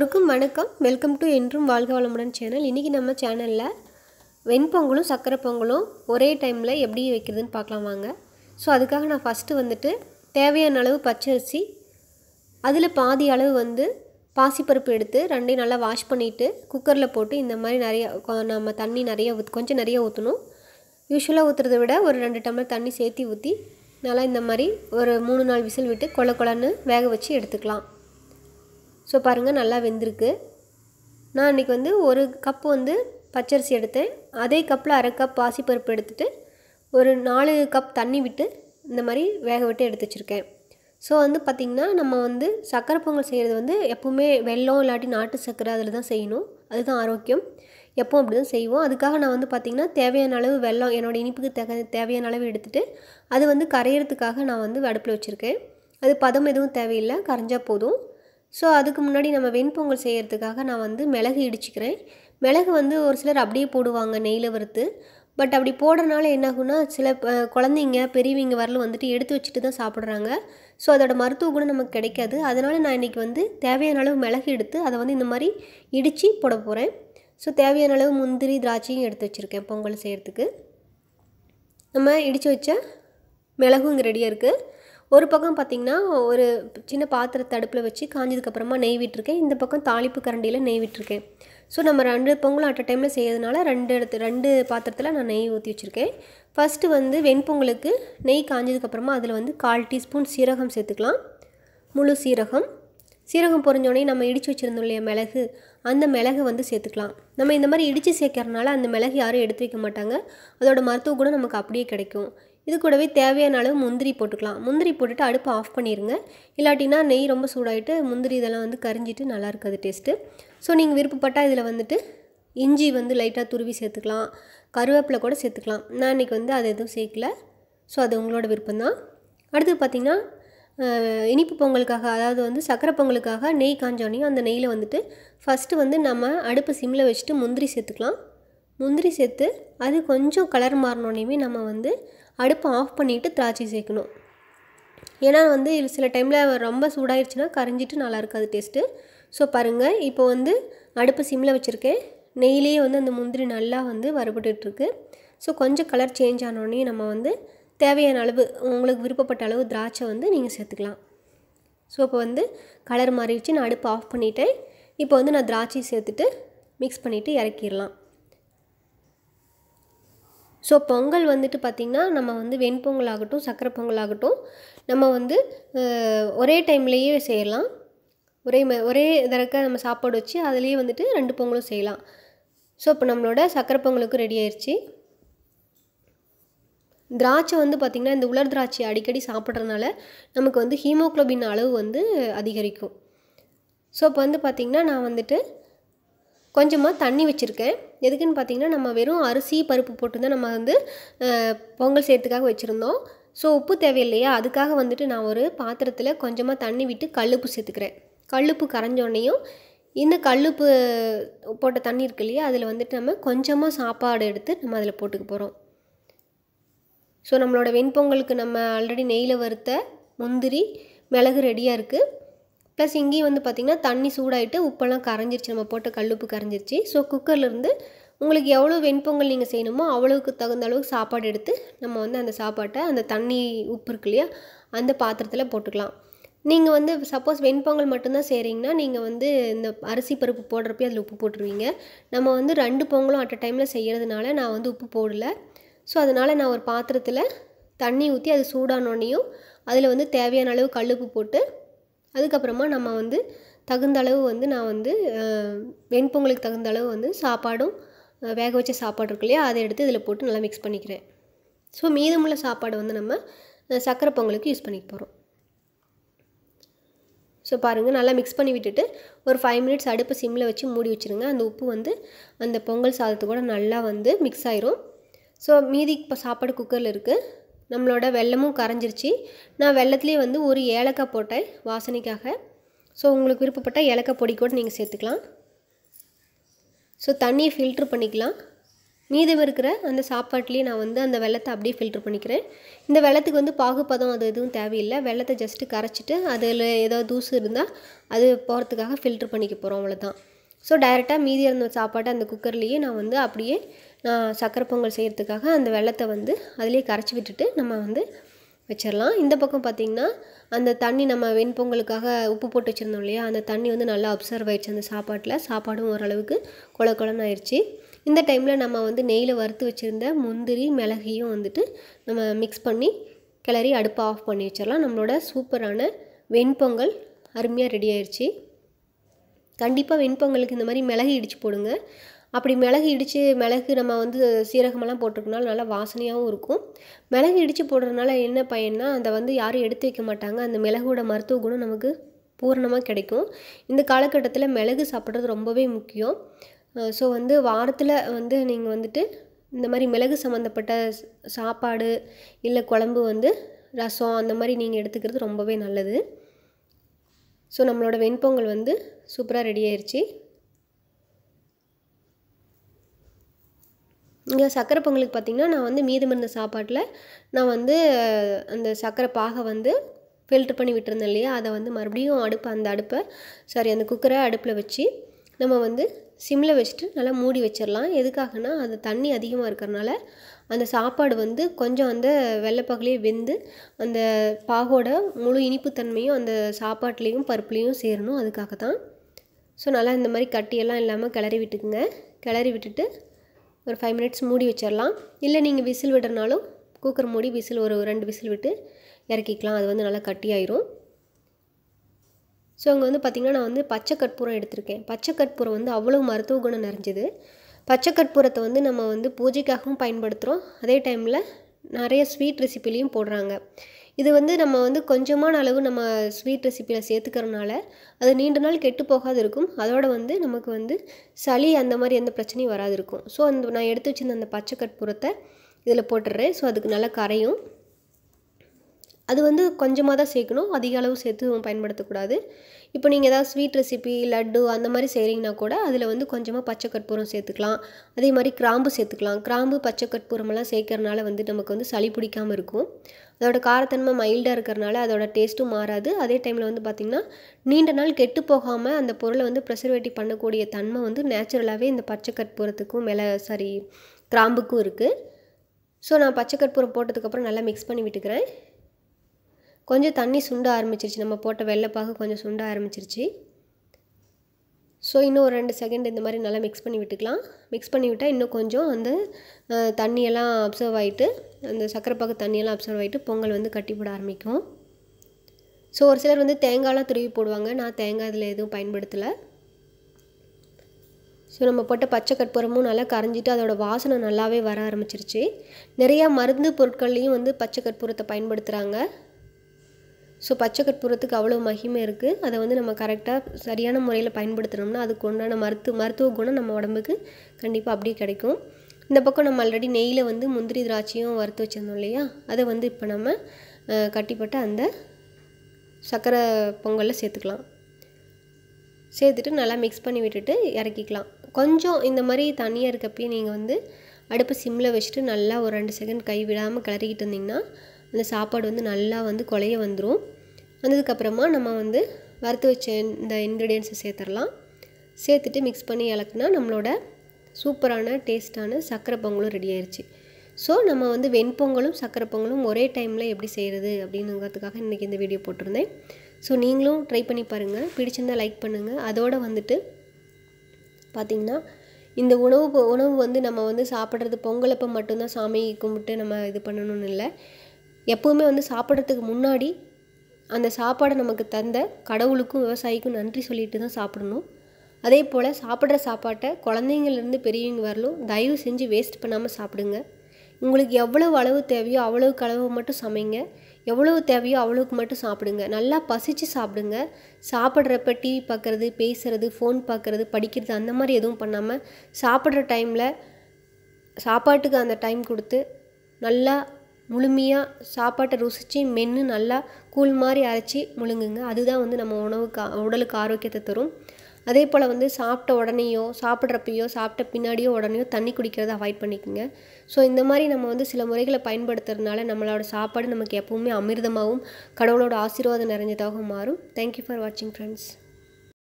எல்லாருக்கும் வணக்கம் welcome to என்றும் வாழ்க வளமுடன் சேனல் இன்றைக்கி நம்ம சேனலில் வெண்பொங்கலும் சர்க்கரை பொங்கலும் ஒரே டைமில் எப்படி வைக்கிறதுன்னு பார்க்கலாம் வாங்க ஸோ அதுக்காக நான் ஃபஸ்ட்டு வந்துட்டு தேவையான அளவு பச்சரிசி அதில் பாதி அளவு வந்து பாசிப்பருப்பு எடுத்து ரெண்டையும் நல்லா வாஷ் பண்ணிவிட்டு குக்கரில் போட்டு இந்த மாதிரி நிறைய நம்ம தண்ணி நிறைய ஊத் கொஞ்சம் நிறைய ஊற்றணும் யூஸ்வலாக ஊற்றுறத விட ஒரு ரெண்டு டம்ளர் தண்ணி சேர்த்தி ஊற்றி நல்லா இந்த மாதிரி ஒரு மூணு நாள் விசில் விட்டு கொல கொலன்னு வேக வச்சு எடுத்துக்கலாம் ஸோ பாருங்கள் நல்லா வெந்திருக்கு நான் இன்றைக்கி வந்து ஒரு கப் வந்து பச்சரிசி எடுத்தேன் அதே கப்பில் அரை கப் பாசிப்பருப்பு எடுத்துகிட்டு ஒரு நாலு கப் தண்ணி விட்டு இந்த மாதிரி வேக விட்டு எடுத்து வச்சுருக்கேன் ஸோ வந்து பார்த்திங்கன்னா நம்ம வந்து சக்கரை பொங்கல் செய்கிறது வந்து எப்போவுமே வெள்ளம் இல்லாட்டி நாட்டு சர்க்கரை அதில் தான் செய்யணும் அதுதான் ஆரோக்கியம் எப்போவும் அப்படி தான் செய்வோம் அதுக்காக நான் வந்து பார்த்திங்கன்னா தேவையான அளவு வெள்ளம் என்னோடய இனிப்புக்கு தக தேவையான அளவு எடுத்துகிட்டு அது வந்து கரையிறதுக்காக நான் வந்து அடுப்பில் வச்சுருக்கேன் அது பதம் எதுவும் தேவையில்லை கரைஞ்சால் போதும் ஸோ அதுக்கு முன்னாடி நம்ம வெண்பொங்கல் செய்கிறதுக்காக நான் வந்து மிளகு இடிச்சிக்கிறேன் மிளகு வந்து ஒரு சிலர் அப்படியே போடுவாங்க நெய்யில் வறுத்து பட் அப்படி போடுறனால என்னாகும்னா சில குழந்தைங்க பெரியவங்க வரலும் வந்துட்டு எடுத்து வச்சுட்டு தான் சாப்பிட்றாங்க ஸோ அதோட மருத்துவ குணம் நமக்கு கிடைக்காது அதனால் நான் இன்றைக்கி வந்து தேவையான அளவு மிளகு எடுத்து அதை வந்து இந்த மாதிரி இடித்து போட போகிறேன் ஸோ தேவையான அளவு முந்திரி திராட்சையும் எடுத்து வச்சுருக்கேன் பொங்கல் செய்கிறதுக்கு நம்ம இடித்து வச்ச மிளகும் இங்கே ரெடியாக இருக்குது ஒரு பக்கம் பார்த்திங்கன்னா ஒரு சின்ன பாத்திரத்தை அடுப்பில் வச்சு காஞ்சதுக்கப்புறமா நெய் விட்டுருக்கேன் இந்த பக்கம் தாளிப்பு கரண்டியில் நெய் விட்டுருக்கேன் ஸோ நம்ம ரெண்டு பொங்கலும் அட் அ டைமில் செய்யறதுனால ரெண்டு இடத்து ரெண்டு பாத்திரத்தில் நான் நெய் ஊற்றி வச்சுருக்கேன் ஃபஸ்ட்டு வந்து வெண்பொங்கலுக்கு நெய் காஞ்சதுக்கப்புறமா அதில் வந்து கால் டீஸ்பூன் சீரகம் சேர்த்துக்கலாம் முழு சீரகம் சீரகம் பொறிஞ்சோடனே நம்ம இடித்து வச்சுருந்தோம் இல்லையா மிளகு அந்த மிளகு வந்து சேர்த்துக்கலாம் நம்ம இந்த மாதிரி இடித்து சேர்க்கறனால அந்த மிளகு யாரும் எடுத்து வைக்க மாட்டாங்க அதோட மருத்துவ கூட நமக்கு அப்படியே கிடைக்கும் இது கூடவே தேவையான அளவு முந்திரி போட்டுக்கலாம் முந்திரி போட்டுட்டு அடுப்பு ஆஃப் பண்ணிடுங்க இல்லாட்டினா நெய் ரொம்ப சூடாகிட்டு முந்திரி இதெல்லாம் வந்து கரிஞ்சிட்டு நல்லா இருக்காது டேஸ்ட்டு ஸோ நீங்கள் விருப்பப்பட்டால் இதில் வந்துட்டு இஞ்சி வந்து லைட்டாக துருவி சேர்த்துக்கலாம் கருவேப்பிலை கூட சேர்த்துக்கலாம் நான் இன்றைக்கி வந்து அது எதுவும் சேர்க்கல ஸோ அது உங்களோட விருப்பம்தான் அடுத்து பார்த்திங்கன்னா இனிப்பு பொங்கலுக்காக அதாவது வந்து சக்கரை பொங்கலுக்காக நெய் காஞ்சோனையும் அந்த நெய்யில் வந்துட்டு ஃபஸ்ட்டு வந்து நம்ம அடுப்பு சிம்மில் வச்சுட்டு முந்திரி சேர்த்துக்கலாம் முந்திரி சேர்த்து அது கொஞ்சம் கலர் மாறினோடனையுமே நம்ம வந்து அடுப்பை ஆஃப் பண்ணிவிட்டு திராட்சை சேர்க்கணும் ஏன்னா வந்து சில டைமில் ரொம்ப சூடாயிருச்சுன்னா கரைஞ்சிட்டு நல்லா இருக்காது டேஸ்ட்டு ஸோ பாருங்கள் இப்போ வந்து அடுப்பு சிம்மில் வச்சுருக்கேன் நெய்லேயே வந்து அந்த முந்திரி நல்லா வந்து வரப்பட்டுருக்கு ஸோ கொஞ்சம் கலர் சேஞ்ச் ஆனோடனே நம்ம வந்து தேவையான அளவு உங்களுக்கு விருப்பப்பட்ட அளவு திராட்சை வந்து நீங்கள் சேர்த்துக்கலாம் ஸோ இப்போ வந்து கலர் மாறிடுச்சு நான் அடுப்பு ஆஃப் பண்ணிவிட்டேன் இப்போ வந்து நான் திராட்சை சேர்த்துட்டு மிக்ஸ் பண்ணிவிட்டு இறக்கிடலாம் ஸோ பொங்கல் வந்துட்டு பார்த்திங்கன்னா நம்ம வந்து வெண்பொங்கல் ஆகட்டும் சக்கரை பொங்கல் ஆகட்டும் நம்ம வந்து ஒரே டைம்லேயே செய்யலாம் ஒரே ஒரே இதற்க நம்ம சாப்பாடு வச்சு அதுலேயே வந்துட்டு ரெண்டு பொங்கலும் செய்யலாம் ஸோ இப்போ நம்மளோட சக்கரை பொங்கலுக்கு ரெடி ஆயிடுச்சு திராட்சை வந்து பார்த்திங்கன்னா இந்த உலர் திராட்சை அடிக்கடி சாப்பிட்றதுனால நமக்கு வந்து ஹீமோக்ளோபின் அளவு வந்து அதிகரிக்கும் ஸோ இப்போ வந்து பார்த்திங்கன்னா நான் வந்துட்டு கொஞ்சமாக தண்ணி வச்சுருக்கேன் எதுக்குன்னு பார்த்தீங்கன்னா நம்ம வெறும் அரிசி பருப்பு போட்டு தான் நம்ம வந்து பொங்கல் செய்யறதுக்காக வச்சுருந்தோம் ஸோ உப்பு தேவையில்லையா அதுக்காக வந்துட்டு நான் ஒரு பாத்திரத்தில் கொஞ்சமாக தண்ணி விட்டு கல்லுப்பு சேர்த்துக்கிறேன் கல்லுப்பு கரைஞ்சோடனையும் இந்த கல்லுப்பு போட்ட தண்ணி இருக்கு இல்லையா அதில் வந்துட்டு நம்ம கொஞ்சமாக சாப்பாடு எடுத்து நம்ம அதில் போட்டுக்க போகிறோம் ஸோ நம்மளோட வெண்பொங்கலுக்கு நம்ம ஆல்ரெடி நெய்யில் வறுத்த முந்திரி மிளகு ரெடியாக இருக்குது ப்ளஸ் இங்கேயும் வந்து பார்த்திங்கன்னா தண்ணி சூடாகிட்டு உப்பெல்லாம் கரைஞ்சிருச்சு நம்ம போட்ட கல்லுப்பு கரைஞ்சிருச்சு ஸோ குக்கர்லேருந்து உங்களுக்கு எவ்வளோ வெண்பொங்கல் நீங்கள் செய்யணுமோ அவ்வளோவுக்கு தகுந்த அளவுக்கு சாப்பாடு எடுத்து நம்ம வந்து அந்த சாப்பாட்டை அந்த தண்ணி உப்பு இருக்கு இல்லையா அந்த பாத்திரத்தில் போட்டுக்கலாம் நீங்கள் வந்து சப்போஸ் வெண்பொங்கல் மட்டும்தான் செய்கிறீங்கன்னா நீங்கள் வந்து இந்த அரிசி பருப்பு போடுறப்பே அதில் உப்பு போட்டுருவீங்க நம்ம வந்து ரெண்டு பொங்கலும் அட் அ டைமில் செய்கிறதுனால நான் வந்து உப்பு போடலை ஸோ அதனால் நான் ஒரு பாத்திரத்தில் தண்ணி ஊற்றி அது சூடானோடனையும் அதில் வந்து தேவையான அளவு கல்லுப்பு போட்டு அதுக்கப்புறமா நம்ம வந்து தகுந்த அளவு வந்து நான் வந்து வெண்பொங்கலுக்கு தகுந்த அளவு வந்து சாப்பாடும் வேக வச்ச சாப்பாடு இருக்கு இல்லையா அதை எடுத்து இதில் போட்டு நல்லா மிக்ஸ் பண்ணிக்கிறேன் ஸோ மீதமுள்ள சாப்பாடு வந்து நம்ம சர்க்கரை பொங்கலுக்கு யூஸ் பண்ணிக்க போகிறோம் ஸோ பாருங்கள் நல்லா மிக்ஸ் பண்ணி விட்டுட்டு ஒரு ஃபைவ் மினிட்ஸ் அடுப்பு சிம்மில் வச்சு மூடி வச்சுருங்க அந்த உப்பு வந்து அந்த பொங்கல் சாதத்து கூட நல்லா வந்து மிக்ஸ் ஆயிரும் ஸோ மீதி இப்போ சாப்பாடு குக்கரில் இருக்குது நம்மளோட வெள்ளமும் கரைஞ்சிருச்சு நான் வெள்ளத்துலேயே வந்து ஒரு ஏலக்காய் போட்டேன் வாசனைக்காக ஸோ உங்களுக்கு விருப்பப்பட்ட ஏலக்காய் பொடி கூட நீங்கள் சேர்த்துக்கலாம் ஸோ தண்ணியை ஃபில்ட்ரு பண்ணிக்கலாம் மீதம் இருக்கிற அந்த சாப்பாட்லேயே நான் வந்து அந்த வெள்ளத்தை அப்படியே ஃபில்ட்ரு பண்ணிக்கிறேன் இந்த வெள்ளத்துக்கு வந்து பாகுப்பதம் அது எதுவும் தேவையில்லை வெள்ளத்தை ஜஸ்ட்டு கரைச்சிட்டு அதில் ஏதாவது தூசு இருந்தால் அது போகிறதுக்காக ஃபில்ட்ரு பண்ணிக்க போகிறோம் அவ்வளோதான் ஸோ டைரெக்டாக மீதி இருந்த சாப்பாட்டை அந்த குக்கர்லேயே நான் வந்து அப்படியே நான் சக்கரை பொங்கல் செய்கிறதுக்காக அந்த வெள்ளத்தை வந்து அதிலே கரைச்சி விட்டுட்டு நம்ம வந்து வச்சிடலாம் இந்த பக்கம் பார்த்திங்கன்னா அந்த தண்ணி நம்ம வெண்பொங்கலுக்காக உப்பு போட்டு வச்சுருந்தோம் இல்லையா அந்த தண்ணி வந்து நல்லா அப்சர்வ் ஆயிடுச்சு அந்த சாப்பாட்டில் சாப்பாடும் ஓரளவுக்கு குள குளம் ஆயிடுச்சு இந்த டைமில் நம்ம வந்து நெய்யில் வறுத்து வச்சுருந்த முந்திரி மிளகையும் வந்துட்டு நம்ம மிக்ஸ் பண்ணி கிளறி அடுப்பை ஆஃப் பண்ணி வச்சிடலாம் நம்மளோட சூப்பரான வெண்பொங்கல் அருமையாக ரெடி ஆயிடுச்சு கண்டிப்பாக வெண்பொங்கலுக்கு இந்த மாதிரி மிளகு இடித்து போடுங்க அப்படி மிளகு இடித்து மிளகு நம்ம வந்து சீரகமெல்லாம் போட்டிருக்கனால நல்லா வாசனையாகவும் இருக்கும் மிளகு இடித்து போடுறதுனால என்ன பயன்னா அதை வந்து யாரும் எடுத்து வைக்க மாட்டாங்க அந்த மிளகோட மருத்துவ குணம் நமக்கு பூர்ணமாக கிடைக்கும் இந்த காலகட்டத்தில் மிளகு சாப்பிட்றது ரொம்பவே முக்கியம் ஸோ வந்து வாரத்தில் வந்து நீங்கள் வந்துட்டு இந்த மாதிரி மிளகு சம்மந்தப்பட்ட சாப்பாடு இல்லை குழம்பு வந்து ரசம் அந்த மாதிரி நீங்கள் எடுத்துக்கிறது ரொம்பவே நல்லது ஸோ நம்மளோட வெண்பொங்கல் வந்து சூப்பராக ரெடி ஆயிடுச்சு இங்கே சர்க்கரை பொங்கலுக்கு பார்த்திங்கன்னா நான் வந்து மீதமிருந்த சாப்பாட்டில் நான் வந்து அந்த சர்க்கரை பாகை வந்து ஃபில்ட்ரு பண்ணி விட்டுருந்தேன் இல்லையா அதை வந்து மறுபடியும் அடுப்பு அந்த அடுப்பை சாரி அந்த குக்கரை அடுப்பில் வச்சு நம்ம வந்து சிம்மில் வச்சுட்டு நல்லா மூடி வச்சிடலாம் எதுக்காகனா அது தண்ணி அதிகமாக இருக்கிறனால அந்த சாப்பாடு வந்து கொஞ்சம் அந்த வெள்ளைப்பகலையே வெந்து அந்த பாகோட முழு இனிப்புத்தன்மையும் அந்த சாப்பாட்லேயும் பருப்புலேயும் சேரணும் அதுக்காக தான் ஸோ நல்லா இந்த மாதிரி கட்டியெல்லாம் இல்லாமல் கிளறி விட்டுக்குங்க கிளறி விட்டுட்டு ஒரு ஃபைவ் மினிட்ஸ் மூடி வச்சிடலாம் இல்லை நீங்கள் விசில் விடுறனாலும் குக்கர் மூடி விசில் ஒரு ரெண்டு விசில் விட்டு இறக்கிக்கலாம் அது வந்து நல்லா கட்டியாயிரும் ஸோ அங்கே வந்து பார்த்திங்கன்னா நான் வந்து பச்சை கற்பூரம் எடுத்திருக்கேன் பச்சை கற்பூரம் வந்து அவ்வளோ மருத்துவ குணம் நிறைஞ்சது பச்சை கற்பூரத்தை வந்து நம்ம வந்து பூஜைக்காகவும் பயன்படுத்துகிறோம் அதே டைமில் நிறைய ஸ்வீட் ரெசிப்பிலையும் போடுறாங்க இது வந்து நம்ம வந்து கொஞ்சமான அளவு நம்ம ஸ்வீட் ரெசிப்பியில் சேர்த்துக்கிறனால அது நீண்ட நாள் கெட்டு போகாது இருக்கும் அதோடு வந்து நமக்கு வந்து சளி அந்த மாதிரி எந்த பிரச்சனையும் வராது இருக்கும் ஸோ அந்த நான் எடுத்து வச்சிருந்த அந்த பச்சை கற்பூரத்தை இதில் போட்டுடுறேன் ஸோ அதுக்கு நல்லா கரையும் அது வந்து கொஞ்சமாக தான் சேர்க்கணும் அதிக அளவு சேர்த்து பயன்படுத்தக்கூடாது இப்போ நீங்கள் ஏதாவது ஸ்வீட் ரெசிபி லட்டு அந்த மாதிரி செய்கிறீங்கன்னா கூட அதில் வந்து கொஞ்சமாக பச்சை கற்பூரம் சேர்த்துக்கலாம் அதே மாதிரி கிராம்பு சேர்த்துக்கலாம் கிராம்பு பச்சை கற்பூரமெல்லாம் சேர்க்கறனால வந்து நமக்கு வந்து சளி பிடிக்காமல் இருக்கும் அதோட காரத்தன்மை மைல்டாக இருக்கிறனால அதோட டேஸ்ட்டும் மாறாது அதே டைமில் வந்து பார்த்திங்கன்னா நீண்ட நாள் கெட்டு போகாமல் அந்த பொருளை வந்து ப்ரெசர்வேட்டிவ் பண்ணக்கூடிய தன்மை வந்து நேச்சுரலாகவே இந்த பச்சை கற்பூரத்துக்கும் மேலே சாரி கிராம்புக்கும் இருக்குது ஸோ நான் பச்சை கற்பூரம் போட்டதுக்கப்புறம் நல்லா மிக்ஸ் பண்ணி விட்டுக்கிறேன் கொஞ்சம் தண்ணி சுண்ட ஆரம்பிச்சிருச்சு நம்ம போட்ட வெள்ளைப்பாகு கொஞ்சம் சுண்ட ஆரம்பிச்சிருச்சு ஸோ இன்னும் ஒரு ரெண்டு செகண்ட் இந்த மாதிரி நல்லா மிக்ஸ் பண்ணி விட்டுக்கலாம் மிக்ஸ் பண்ணி விட்டால் இன்னும் கொஞ்சம் வந்து தண்ணியெல்லாம் அப்சர்வ் ஆகிட்டு அந்த சக்கரைப்பாக்கு தண்ணியெல்லாம் அப்சர்வ் ஆகிட்டு பொங்கல் வந்து கட்டி போட ஆரம்பிக்கும் ஸோ ஒரு சிலர் வந்து தேங்காயெலாம் துருவி போடுவாங்க நான் தேங்காய் இதில் எதுவும் பயன்படுத்தலை ஸோ நம்ம போட்ட பச்சை கற்பூரமும் நல்லா கரைஞ்சிட்டு அதோடய வாசனை நல்லாவே வர ஆரம்பிச்சிருச்சு நிறையா மருந்து பொருட்கள்லேயும் வந்து பச்சை கற்பூரத்தை பயன்படுத்துகிறாங்க ஸோ பச்சை கற்பூரத்துக்கு அவ்வளோ மகிமை இருக்குது அதை வந்து நம்ம கரெக்டாக சரியான முறையில் பயன்படுத்தினோம்னா அதுக்கு உண்டான மருத்துவ மருத்துவ குணம் நம்ம உடம்புக்கு கண்டிப்பாக அப்படியே கிடைக்கும் இந்த பக்கம் நம்ம ஆல்ரெடி நெய்யில் வந்து முந்திரி திராட்சையும் வறுத்து வச்சுருந்தோம் இல்லையா அதை வந்து இப்போ நம்ம கட்டிப்பட்ட அந்த சர்க்கரை பொங்கலில் சேர்த்துக்கலாம் சேர்த்துட்டு நல்லா மிக்ஸ் பண்ணி விட்டுட்டு இறக்கிக்கலாம் கொஞ்சம் இந்த மாதிரி தனியாக இருக்கப்பயே நீங்கள் வந்து அடுப்பு சிம்மில் வச்சுட்டு நல்லா ஒரு ரெண்டு செகண்ட் கை விடாமல் கிளறிக்கிட்டு இருந்தீங்கன்னா அந்த சாப்பாடு வந்து நல்லா வந்து குழைய வந்துடும் வந்ததுக்கப்புறமா நம்ம வந்து வறுத்து வச்ச இந்த இன்க்ரீடியன்ஸை சேர்த்துடலாம் சேர்த்துட்டு மிக்ஸ் பண்ணி இலக்குனா நம்மளோட சூப்பரான டேஸ்ட்டான சர்க்கரை பொங்கலும் ரெடி ஆயிடுச்சு ஸோ நம்ம வந்து வெண்பொங்கலும் சர்க்கரை பொங்கலும் ஒரே டைமில் எப்படி செய்கிறது அப்படிங்கிறதுக்காக இன்றைக்கி இந்த வீடியோ போட்டிருந்தேன் ஸோ நீங்களும் ட்ரை பண்ணி பாருங்கள் பிடிச்சிருந்தால் லைக் பண்ணுங்கள் அதோடு வந்துட்டு பார்த்திங்கன்னா இந்த உணவு உணவு வந்து நம்ம வந்து சாப்பிட்றது பொங்கல் அப்போ மட்டும்தான் சாமி கும்பிட்டு நம்ம இது பண்ணணும்னு இல்லை எப்போவுமே வந்து சாப்பிட்றதுக்கு முன்னாடி அந்த சாப்பாடை நமக்கு தந்த கடவுளுக்கும் விவசாயிக்கும் நன்றி சொல்லிட்டு தான் சாப்பிடணும் அதே போல் சாப்பிட்ற சாப்பாட்டை குழந்தைங்கள்லேருந்து பெரியவங்க வரலும் தயவு செஞ்சு வேஸ்ட் பண்ணாமல் சாப்பிடுங்க உங்களுக்கு எவ்வளவு அளவு தேவையோ அவ்வளவுக்கு அளவு மட்டும் சமைங்க எவ்வளவு தேவையோ அவ்வளவுக்கு மட்டும் சாப்பிடுங்க நல்லா பசித்து சாப்பிடுங்க சாப்பிட்றப்ப டிவி பார்க்குறது பேசுகிறது ஃபோன் பார்க்குறது படிக்கிறது அந்த மாதிரி எதுவும் பண்ணாமல் சாப்பிட்ற டைமில் சாப்பாட்டுக்கு அந்த டைம் கொடுத்து நல்லா முழுமையாக சாப்பாட்டை ருசித்து மென்று நல்லா கூழ் மாதிரி அரைச்சி முழுங்குங்க அதுதான் வந்து நம்ம உணவுக்கு உடலுக்கு ஆரோக்கியத்தை தரும் அதே போல் வந்து சாப்பிட்ட உடனேயோ சாப்பிட்றப்பையோ சாப்பிட்ட பின்னாடியோ உடனேயோ தண்ணி குடிக்கிறத அவாய்ட் பண்ணிக்கோங்க ஸோ இந்த மாதிரி நம்ம வந்து சில முறைகளை பயன்படுத்துறதுனால நம்மளோட சாப்பாடு நமக்கு எப்பவுமே அமிர்தமாகவும் கடவுளோட ஆசீர்வாதம் நிறைஞ்சதாகவும் மாறும் தேங்க்யூ ஃபார் வாட்சிங் ஃப்ரெண்ட்ஸ்